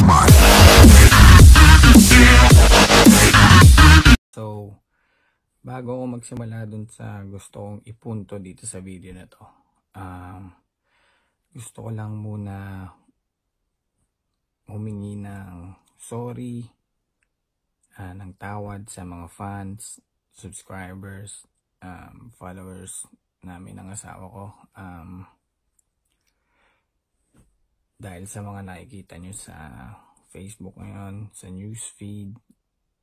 flashback. So, bago ako magsimula dun sa gusto kong ipunto dito sa video na to, um, gusto ko lang muna humingi ng sorry, uh, ng tawad sa mga fans, subscribers, um, followers namin ng asawa ko. Um, dahil sa mga nakikita nyo sa Facebook ngayon, sa newsfeed,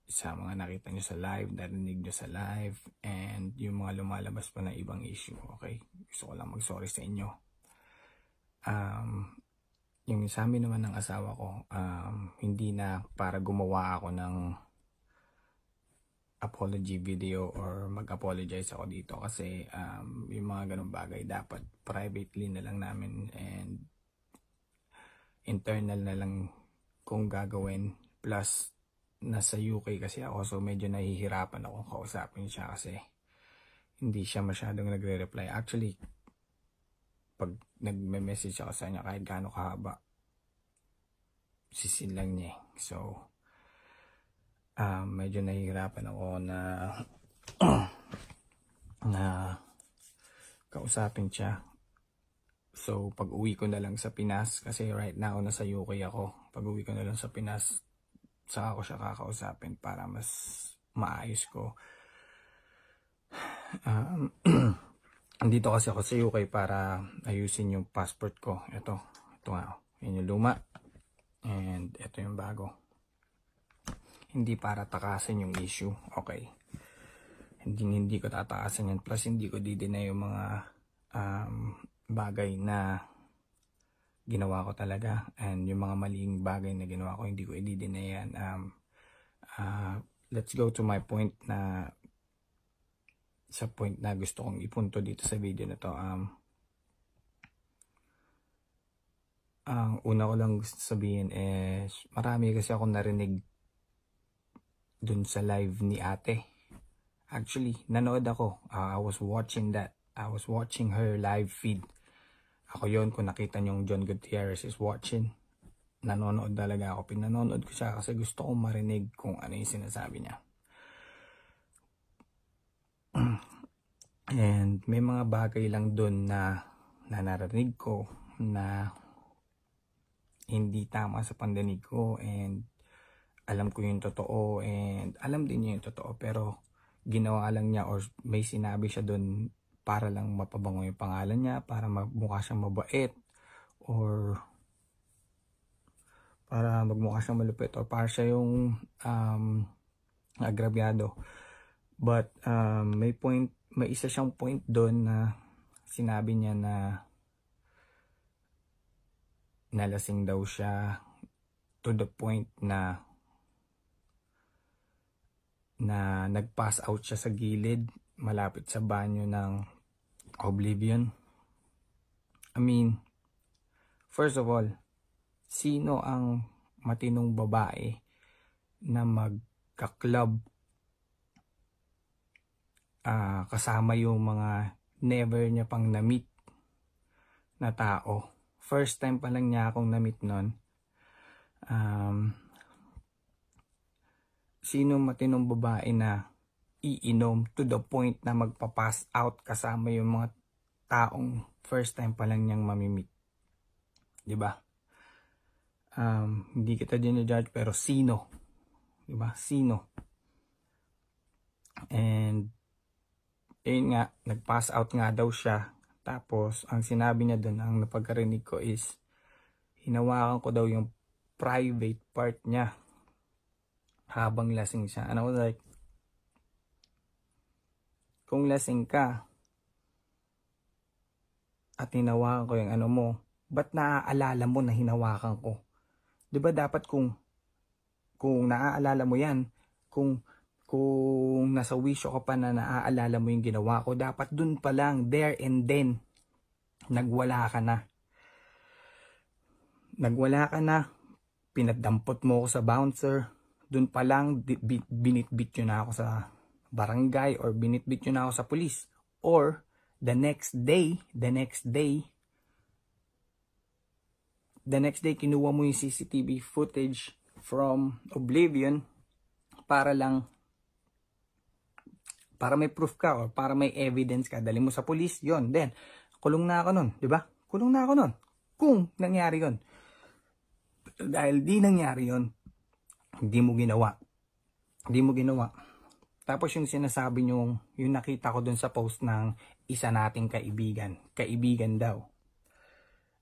sa mga nakita nyo sa live, narinig nyo sa live, and yung mga lumalabas pa na ibang issue, okay? Gusto ko lang mag-sorry sa inyo. Um, yung sa naman ng asawa ko, um, hindi na para gumawa ako ng apology video or mag-apologize ako dito kasi um, yung mga ganong bagay dapat privately na lang namin and internal na lang kung gagawin. Plus, nasa UK kasi ako so medyo nahihirapan ako kausapin siya kasi hindi siya masyadong nagre-reply. Actually, pag nagme-message ako sa kanya kahit gaano kahaba, sisin lang niya. Eh. So, uh, medyo nahihirapan ako na na kausapin siya So, pag-uwi ko na lang sa Pinas, kasi right now, nasa UK ako. Pag-uwi ko na lang sa Pinas, saka ako siya kakausapin para mas maayos ko. Um, dito kasi ako sa UK para ayusin yung passport ko. Ito, ito nga. Oh. Yun yung luma. And ito yung bago. Hindi para takasin yung issue. Okay. Hindi, hindi ko tatakasin yan. Plus, hindi ko didinay yung mga um, bagay na ginawa ko talaga and yung mga maling bagay na ginawa ko hindi ko i-deny um, uh, let's go to my point na sa point na gusto kong ipunto dito sa video na to um, ang una ko lang gusto sabihin is marami kasi ako narinig dun sa live ni ate actually nanood ako uh, I was watching that I was watching her live feed ako yon kung nakita niyong John Gutierrez is watching, nanonood talaga ako. Pinanonood ko siya kasi gusto kong marinig kung ano yung sinasabi niya. And may mga bagay lang doon na, na ko na hindi tama sa pandinig ko and alam ko yung totoo and alam din niya yung totoo pero ginawa lang niya or may sinabi siya doon para lang mapabango yung pangalan niya, para magmukha siyang mabait, or para magmukha siyang malupit, or para siya yung um, agrabyado. But um, may point, may isa siyang point doon na sinabi niya na nalasing daw siya to the point na na nag-pass out siya sa gilid malapit sa banyo ng Oblivion? I mean, first of all, sino ang matinong babae na magka-club uh, kasama yung mga never niya pang na-meet na tao. First time pa lang niya akong na-meet nun. Um, sino matinong babae na iinom to the point na magpa-pass out kasama yung mga taong first time pa lang niyang mamimit. 'Di ba? Um, hindi kita din judge pero sino? 'Di ba? Sino? And ayun nga, nag-pass out nga daw siya. Tapos ang sinabi niya doon, ang napagkarinig ko is hinawakan ko daw yung private part niya habang lasing siya. And I was like, kung lasing ka at hinawakan ko yung ano mo, ba't naaalala mo na hinawakan ko? 'Di ba dapat kung kung naaalala mo 'yan, kung kung nasa wisyo ka pa na naaalala mo yung ginawa ko, dapat dun pa lang, there and then, nagwala ka na. Nagwala ka na, pinadampot mo ako sa bouncer, dun pa lang, binitbit yun na ako sa barangay or binitbit nyo na ako sa pulis. Or the next day, the next day, the next day kinuha mo yung CCTV footage from Oblivion para lang para may proof ka or para may evidence ka dali mo sa police yon then kulong na ako nun di ba kulong na ako nun kung nangyari yon dahil di nangyari yon hindi mo ginawa hindi mo ginawa tapos yung sinasabi nyo, yung nakita ko dun sa post ng isa nating kaibigan. Kaibigan daw.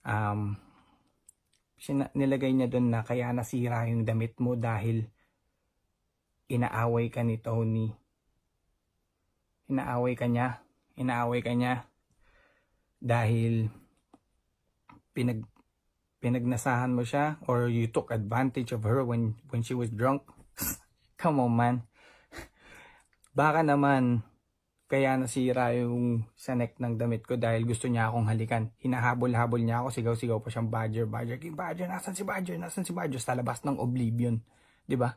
Um, sina- nilagay niya dun na kaya nasira yung damit mo dahil inaaway ka ni Tony. Inaaway ka niya. Inaaway ka niya dahil pinag pinagnasahan mo siya or you took advantage of her when when she was drunk. Come on man. Baka naman kaya nasira yung sa neck ng damit ko dahil gusto niya akong halikan. Hinahabol-habol niya ako, sigaw-sigaw pa siyang Badger, Badger, King Badger, nasan si Badger, nasan si Badger, sa labas ng Oblivion. ba? Diba?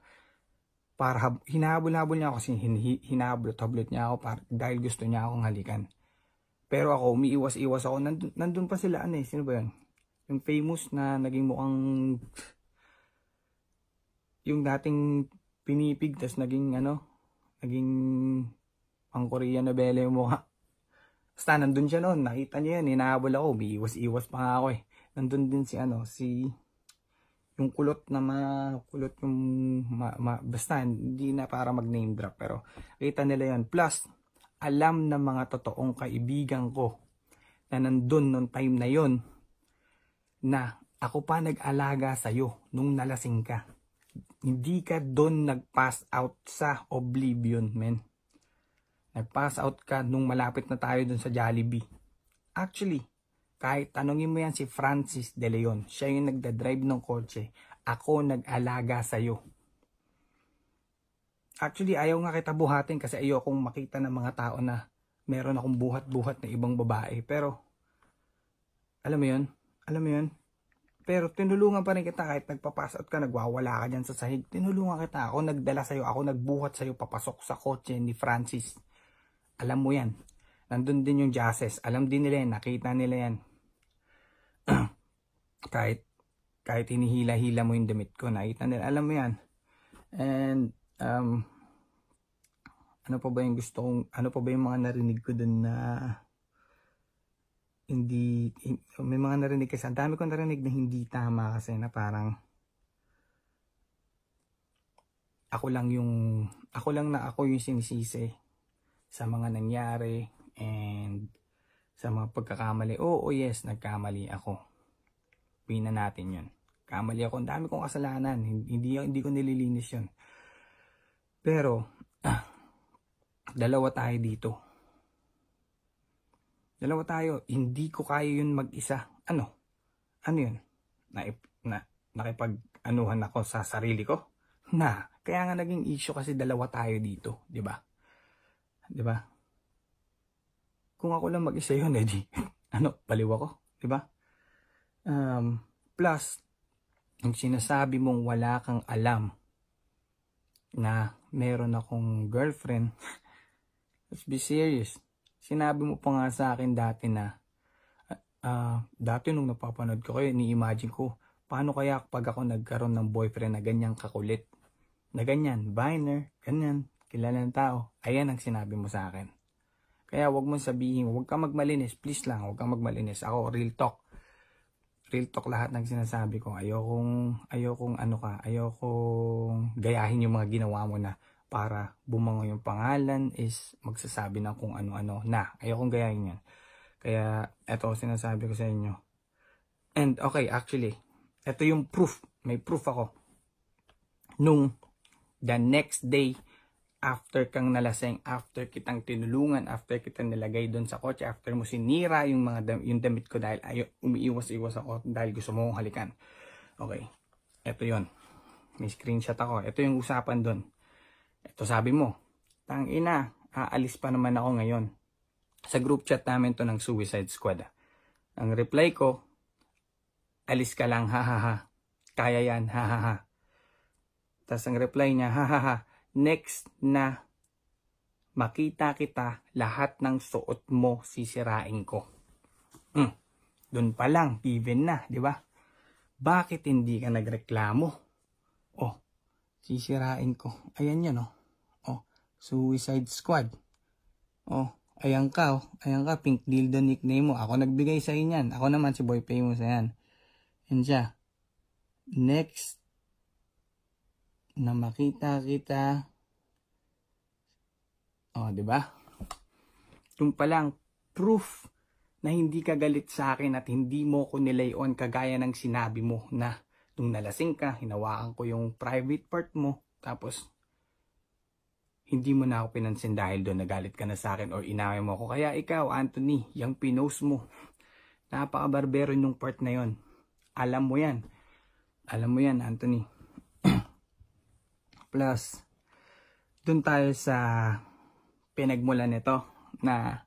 Para hinahabol-habol niya ako kasi hin- hinahablot-hablot niya ako para, dahil gusto niya akong halikan. Pero ako, umiiwas-iwas ako. Nandun, nandun pa sila, ano eh, sino ba yun? Yung famous na naging mukhang... yung dating pinipig, tas naging ano, Naging pang Korean nobela yung mukha. Basta nandun siya noon. Nakita niya yan. Hinahabol ako. Umiiwas-iwas pa nga ako eh. Nandun din si ano, si yung kulot na kulot yung ma, ma, basta hindi na para mag name drop pero kita nila yon plus alam ng mga totoong kaibigan ko na nandun nung time na yon na ako pa nag-alaga sa'yo nung nalasing ka hindi ka doon nag-pass out sa oblivion, men. Nag-pass out ka nung malapit na tayo doon sa Jollibee. Actually, kahit tanongin mo yan si Francis De Leon, siya yung nagda-drive ng kotse, ako nag-alaga sa'yo. Actually, ayaw nga kita buhatin kasi ayaw akong makita ng mga tao na meron akong buhat-buhat na ibang babae. Pero, alam mo yun? Alam mo yun? Pero tinulungan pa rin kita kahit nagpapass out ka, nagwawala ka dyan sa sahig. Tinulungan kita. Ako nagdala sa'yo, ako nagbuhat sa'yo, papasok sa kotse ni Francis. Alam mo yan. Nandun din yung jases. Alam din nila yan, nakita nila yan. kahit kahit hinihila-hila mo yung damit ko, nakita nila. Alam mo yan. And, um, ano pa ba yung gusto kong, ano pa ba yung mga narinig ko dun na, hindi, may mga narinig kasi, ang dami kong narinig na hindi tama kasi na parang, ako lang yung, ako lang na ako yung sinisisi sa mga nangyari and sa mga pagkakamali. Oo, oh, yes, nagkamali ako. Pina natin yun. Kamali ako. Ang dami kong kasalanan. Hindi, hindi ko nililinis yun. Pero, ah, dalawa tayo dito Dalawa tayo, hindi ko kaya yun mag-isa. Ano? Ano yun? Na, na, nakipag-anuhan ako sa sarili ko? Na, kaya nga naging issue kasi dalawa tayo dito, di ba? Di ba? Kung ako lang mag-isa yun, edi, ano, baliw ako, di ba? Um, plus, yung sinasabi mong wala kang alam na meron akong girlfriend, let's be serious. Sinabi mo pa nga sa akin dati na, uh, dati nung napapanood ko kayo, ni-imagine ko, paano kaya pag ako nagkaroon ng boyfriend na ganyan kakulit? Na ganyan, biner, ganyan, kilala ng tao. Ayan ang sinabi mo sa akin. Kaya wag mong sabihin, wag ka magmalinis, please lang, wag ka magmalinis. Ako, real talk. Real talk lahat ng sinasabi ko. Ayokong, ayokong ano ka, ayokong gayahin yung mga ginawa mo na para bumango yung pangalan is magsasabi na kung ano-ano na. Ayokong gayahin yan. Kaya eto sinasabi ko sa inyo. And okay, actually, ito yung proof. May proof ako. Nung the next day after kang nalasing, after kitang tinulungan, after kitang nilagay doon sa kotse, after mo sinira yung mga dam yung damit ko dahil ayo umiiwas-iwas ako dahil gusto mo halikan. Okay. Ito 'yon. May screenshot ako. Ito yung usapan doon. Ito sabi mo, tang ina, aalis pa naman ako ngayon. Sa group chat namin to ng Suicide Squad. Ah. Ang reply ko, alis ka lang, ha ha ha. Kaya yan, ha ha ha. Tapos ang reply niya, ha ha ha. Next na makita kita, lahat ng suot mo sisirain ko. Mm. Doon pa lang, even na, di ba? Bakit hindi ka nagreklamo? Oh, Sisirain ko. Ayan yan, oh. Oh, Suicide Squad. Oh, ayan ka, oh. Ayan ka, Pink Dildo nickname mo. Ako nagbigay sa inyan. Ako naman si Boy Famous, ayan. And siya. Next na makita kita. Oh, di ba? Yung palang proof na hindi ka galit sa akin at hindi mo ko nilayon kagaya ng sinabi mo na nung nalasing ka, hinawakan ko yung private part mo, tapos hindi mo na ako pinansin dahil doon nagalit ka na sa akin or inaway mo ako. Kaya ikaw, Anthony, yung pinos mo, napaka-barbero nung part na yon. Alam mo yan. Alam mo yan, Anthony. Plus, doon tayo sa pinagmulan nito na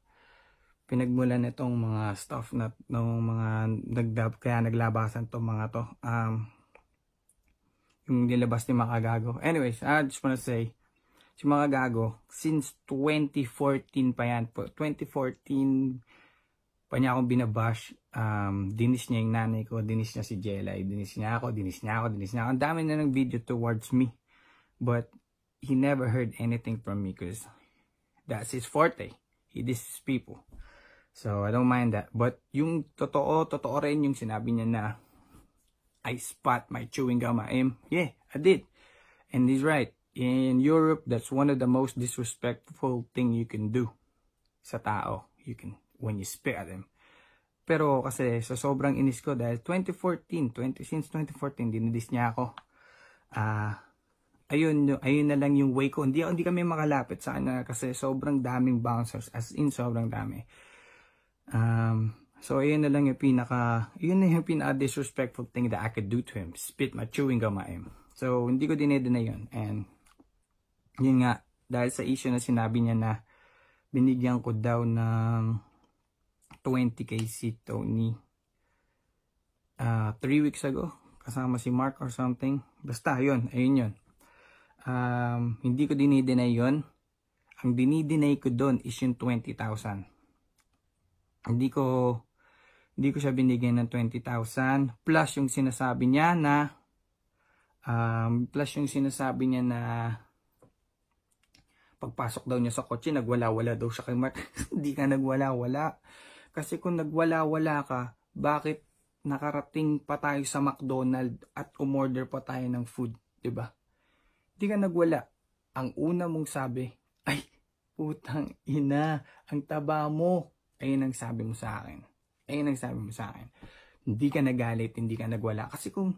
pinagmulan nitong mga stuff na ng mga nagdab kaya naglabasan to mga to. Um, yung nilabas ni Makagago. Anyways, I just wanna say, si Makagago, since 2014 pa yan po, 2014 pa niya akong binabash, um, dinis niya yung nanay ko, dinis niya si Jelay, dinis niya ako, dinis niya ako, dinis niya ako. Ang dami na ng video towards me. But, he never heard anything from me because that's his forte. He disses people. So, I don't mind that. But, yung totoo, totoo rin yung sinabi niya na I spot my chewing gum I IM. Yeah, I did. And he's right. In Europe, that's one of the most disrespectful thing you can do sa tao. You can, when you spit at them. Pero kasi sa sobrang inis ko dahil 2014, 20, since 2014, dinidis niya ako. Ah, uh, ayun, ayun na lang yung way ko. Hindi, hindi kami makalapit sa ano, kasi sobrang daming bouncers. As in, sobrang dami. Um, So, ayun na lang yung pinaka, yun na yung pinaka-disrespectful thing that I could do to him. Spit my chewing gum at him. So, hindi ko dinede na yun. And, yun nga, dahil sa issue na sinabi niya na binigyan ko daw ng 20k si Tony uh, ah, 3 weeks ago. Kasama si Mark or something. Basta, yun. Ayun yun. Um, hindi ko dinideny yun. Ang dinideny ko doon is yung 20,000 hindi ko hindi ko siya binigyan ng 20,000 plus yung sinasabi niya na um, plus yung sinasabi niya na pagpasok daw niya sa kotse nagwala-wala daw siya kay Mark hindi ka nagwala-wala kasi kung nagwala-wala ka bakit nakarating pa tayo sa McDonald at umorder pa tayo ng food di ba hindi ka nagwala ang una mong sabi ay putang ina ang taba mo ayun ang sabi mo sa akin Ayun eh, ang sabi mo sa akin. Hindi ka nagalit, hindi ka nagwala. Kasi kung,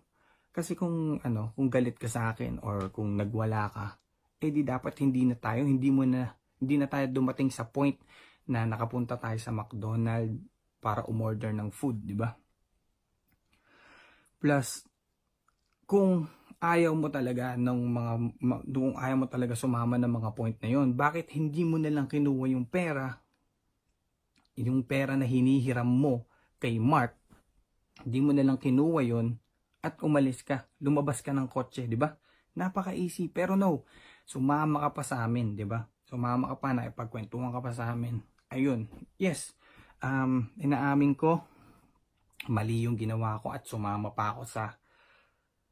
kasi kung, ano, kung galit ka sa akin or kung nagwala ka, eh di dapat hindi na tayo, hindi mo na, hindi na tayo dumating sa point na nakapunta tayo sa McDonald para umorder ng food, di ba? Plus, kung ayaw mo talaga ng mga kung ayaw mo talaga sumama ng mga point na yon bakit hindi mo na lang kinuha yung pera yung pera na hinihiram mo kay Mark, hindi mo na lang kinuha yon at umalis ka, lumabas ka ng kotse, di ba? Napaka-easy, pero no, sumama ka pa sa amin, di ba? Sumama ka pa, nakipagkwentuhan ka pa sa amin. Ayun, yes, um, inaamin ko, mali yung ginawa ko at sumama pa ako sa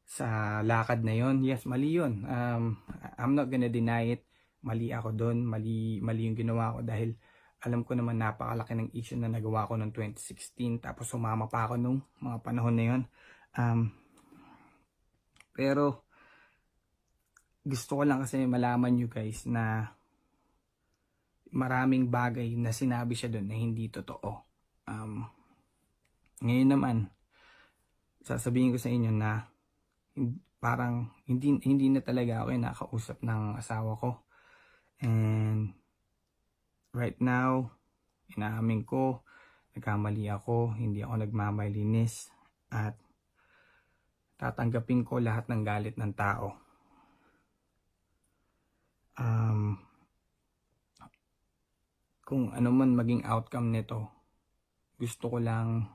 sa lakad na yon yes mali yon um, I'm not gonna deny it mali ako doon mali mali yung ginawa ko dahil alam ko naman napakalaki ng issue na nagawa ko noong 2016 tapos sumama pa ako nung mga panahon na yun um, pero gusto ko lang kasi malaman nyo guys na maraming bagay na sinabi siya doon na hindi totoo um, ngayon naman sasabihin ko sa inyo na parang hindi hindi na talaga ako yung nakausap ng asawa ko and right now, inaamin ko, nagkamali ako, hindi ako nagmamalinis at tatanggapin ko lahat ng galit ng tao. Um, kung ano man maging outcome nito, gusto ko lang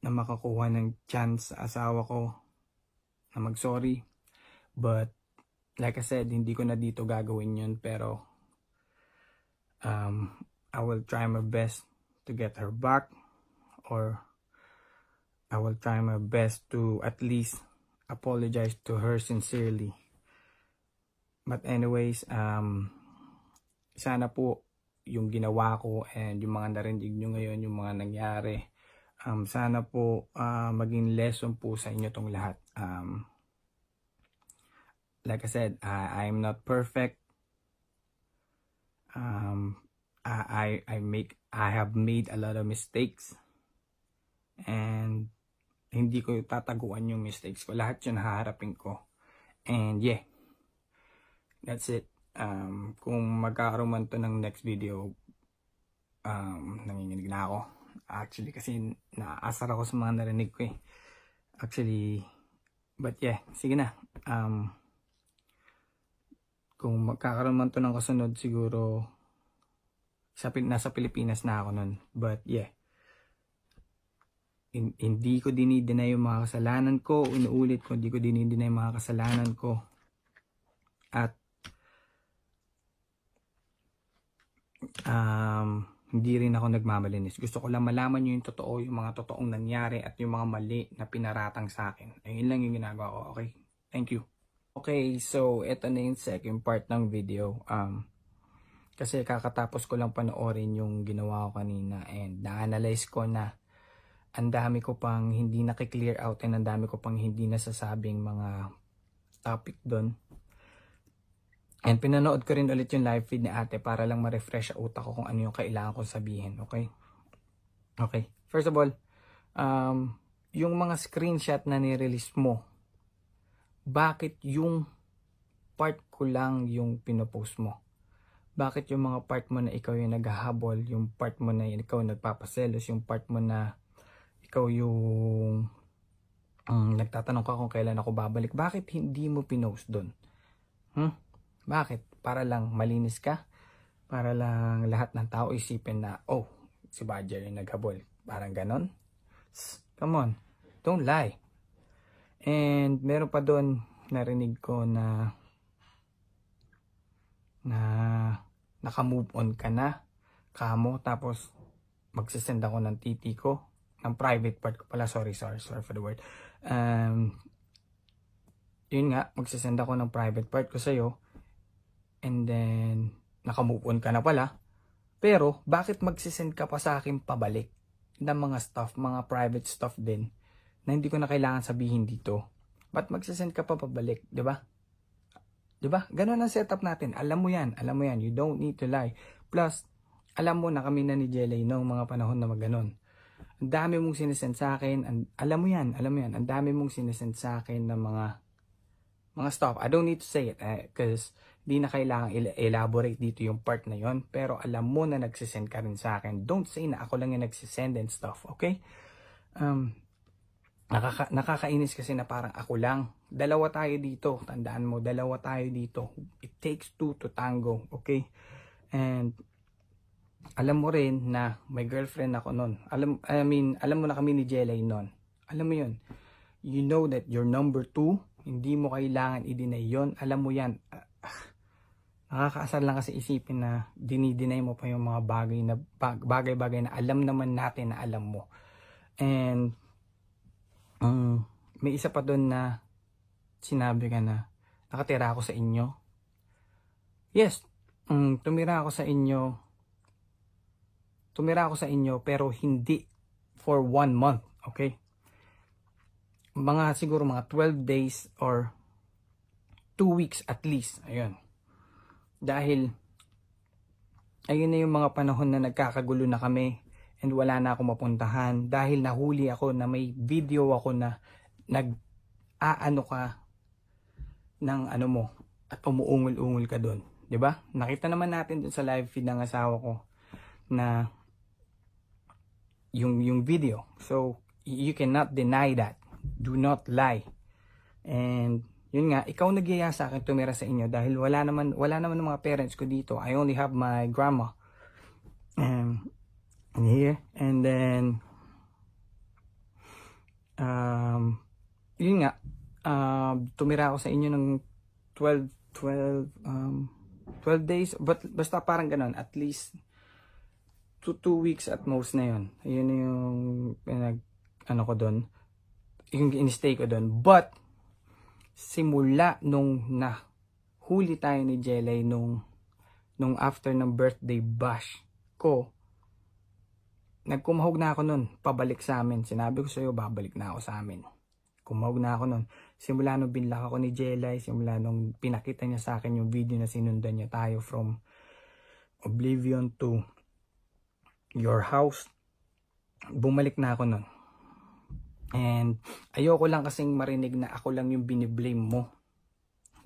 na makakuha ng chance sa asawa ko na mag-sorry. But like I said, hindi ko na dito gagawin yun pero um, I will try my best to get her back or I will try my best to at least apologize to her sincerely. But anyways, um, sana po yung ginawa ko and yung mga narinig nyo ngayon, yung mga nangyari, um, sana po uh, maging lesson po sa inyo tong lahat. Um, like I said, I, I'm not perfect. Um, I, I, I make, I have made a lot of mistakes. And hindi ko tataguan yung mistakes ko. Lahat yun haharapin ko. And yeah, that's it. Um, kung magkakaroon man to ng next video, um, nanginginig na ako. Actually, kasi naasar ako sa mga narinig ko eh. Actually, but yeah, sige na. Um, kung magkakaroon man to ng kasunod siguro sa, nasa Pilipinas na ako nun. But yeah. In, hindi ko dinideny yung mga kasalanan ko. Inuulit ko, hindi ko dinideny yung mga kasalanan ko. At um, hindi rin ako nagmamalinis. Gusto ko lang malaman nyo yung totoo, yung mga totoong nangyari at yung mga mali na pinaratang sa akin. Ayun lang yung ginagawa ko. Okay? Thank you. Okay, so ito na yung second part ng video. Um, kasi kakatapos ko lang panoorin yung ginawa ko kanina and na-analyze ko na ang dami ko pang hindi nakiklear out and ang dami ko pang hindi nasasabing mga topic doon. And pinanood ko rin ulit yung live feed ni ate para lang ma-refresh sa utak ko kung ano yung kailangan kong sabihin, okay? Okay. First of all, um, yung mga screenshot na nirelease mo bakit yung part ko lang yung pinopost mo? Bakit yung mga part mo na ikaw yung naghahabol, yung part mo na ikaw yung nagpapaselos, yung part mo na ikaw yung um, nagtatanong ka kung kailan ako babalik, bakit hindi mo pinost doon? Hmm? Bakit? Para lang malinis ka? Para lang lahat ng tao isipin na, oh, si Badger yung naghabol. Parang ganon? Come on, don't lie. And meron pa doon narinig ko na na naka-move on ka na kamo tapos magsisend ako ng titi ko ng private part ko pala sorry sorry sorry for the word um, yun nga magsisend ako ng private part ko sa'yo and then naka-move on ka na pala pero bakit magsisend ka pa sa akin pabalik ng mga stuff mga private stuff din na hindi ko na kailangan sabihin dito. Ba't magsasend ka pa pabalik, di ba? Di ba? Ganun ang setup natin. Alam mo yan, alam mo yan. You don't need to lie. Plus, alam mo na kami na ni Jelay noong mga panahon na maganon. Ang dami mong sinesend sa akin. And, alam mo yan, alam mo yan. Ang dami mong sinesend sa akin ng mga mga stuff. I don't need to say it because eh, di na kailangan el elaborate dito yung part na yon pero alam mo na nagsisend ka rin sa akin don't say na ako lang yung nagsisend and stuff okay um, Nakaka nakakainis kasi na parang ako lang. Dalawa tayo dito. Tandaan mo, dalawa tayo dito. It takes two to tango. Okay? And alam mo rin na may girlfriend ako noon. Alam, I mean, alam mo na kami ni Jelay noon. Alam mo yun. You know that you're number two. Hindi mo kailangan i-deny yun. Alam mo yan. Ah, nakakaasar lang kasi isipin na dinideny mo pa yung mga bagay na bagay-bagay na alam naman natin na alam mo. And um, may isa pa doon na sinabi ka na nakatira ako sa inyo. Yes, um, tumira ako sa inyo. Tumira ako sa inyo pero hindi for one month, okay? Mga siguro mga 12 days or 2 weeks at least. Ayun. Dahil ayun na yung mga panahon na nagkakagulo na kami and wala na akong mapuntahan dahil nahuli ako na may video ako na nag-aano ka ng ano mo at umuungol-ungol ka doon. 'Di ba? Nakita naman natin dun sa live feed ng asawa ko na yung yung video. So you cannot deny that. Do not lie. And yun nga, ikaw nagyaya sa akin tumira sa inyo dahil wala naman wala naman ng mga parents ko dito. I only have my grandma. Um, in here and then um, yun nga uh, tumira ako sa inyo ng 12 12 um, 12 days but basta parang ganun at least 2, 2 weeks at most na yun yun yung pinag ano ko doon yung in-stay ko doon but simula nung na huli tayo ni Jelay nung nung after ng birthday bash ko nagkumahog na ako nun, pabalik sa amin. Sinabi ko sa iyo, babalik na ako sa amin. Kumahog na ako nun. Simula nung binlak ako ni Jelay, simula nung pinakita niya sa akin yung video na sinundan niya tayo from Oblivion to your house. Bumalik na ako nun. And ayoko lang kasing marinig na ako lang yung biniblame mo.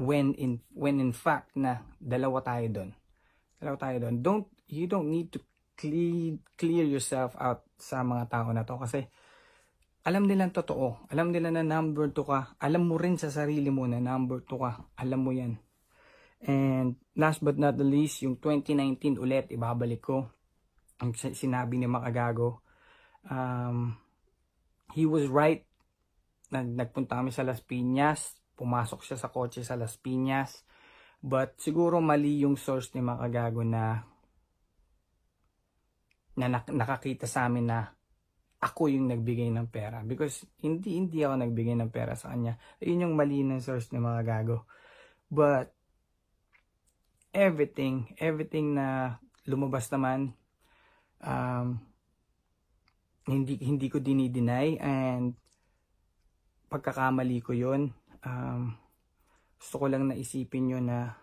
When in, when in fact na dalawa tayo doon. Dalawa tayo doon. Don't, you don't need to clean, clear yourself out sa mga tao na to kasi alam nila totoo. Alam nila na number 2 ka. Alam mo rin sa sarili mo na number 2 ka. Alam mo yan. And last but not the least, yung 2019 ulit, ibabalik ko. Ang sinabi ni Makagago. Um, he was right. Nag nagpunta kami sa Las Piñas. Pumasok siya sa kotse sa Las Piñas. But siguro mali yung source ni Makagago na na nakakita sa amin na ako yung nagbigay ng pera because hindi hindi ako nagbigay ng pera sa kanya. Yun yung mali ng source ng mga gago. But everything, everything na lumabas naman um, hindi hindi ko dinideny and pagkakamali ko yun Um, gusto ko lang na isipin yun na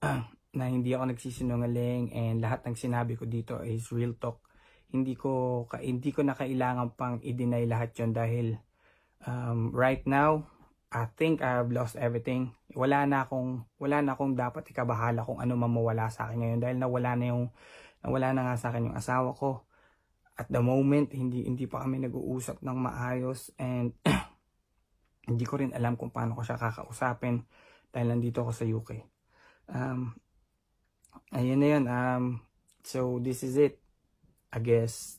uh, na hindi ako nagsisinungaling and lahat ng sinabi ko dito is real talk. Hindi ko ka, hindi ko na kailangan pang i-deny lahat 'yon dahil um, right now I think I have lost everything. Wala na akong wala na akong dapat ikabahala kung ano mamawala sa akin ngayon dahil nawala na yung nawala na nga sa akin yung asawa ko. At the moment hindi hindi pa kami nag-uusap ng maayos and hindi ko rin alam kung paano ko siya kakausapin dahil nandito ako sa UK. Um, ayun na yun. Um, so, this is it. I guess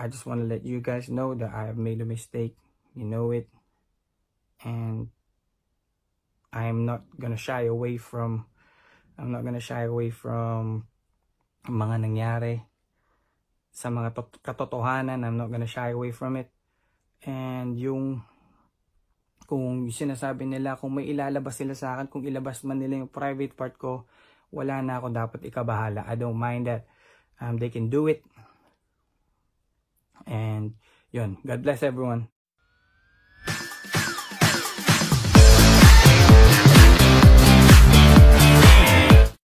I just want to let you guys know that I have made a mistake. You know it. And I am not gonna shy away from I'm not gonna shy away from mga nangyari sa mga katotohanan. I'm not gonna shy away from it. And yung kung sinasabi nila, kung may ilalabas sila sa akin, kung ilabas man nila yung private part ko, wala na ako dapat ikabahala. I don't mind that. Um, they can do it. And, yun. God bless everyone.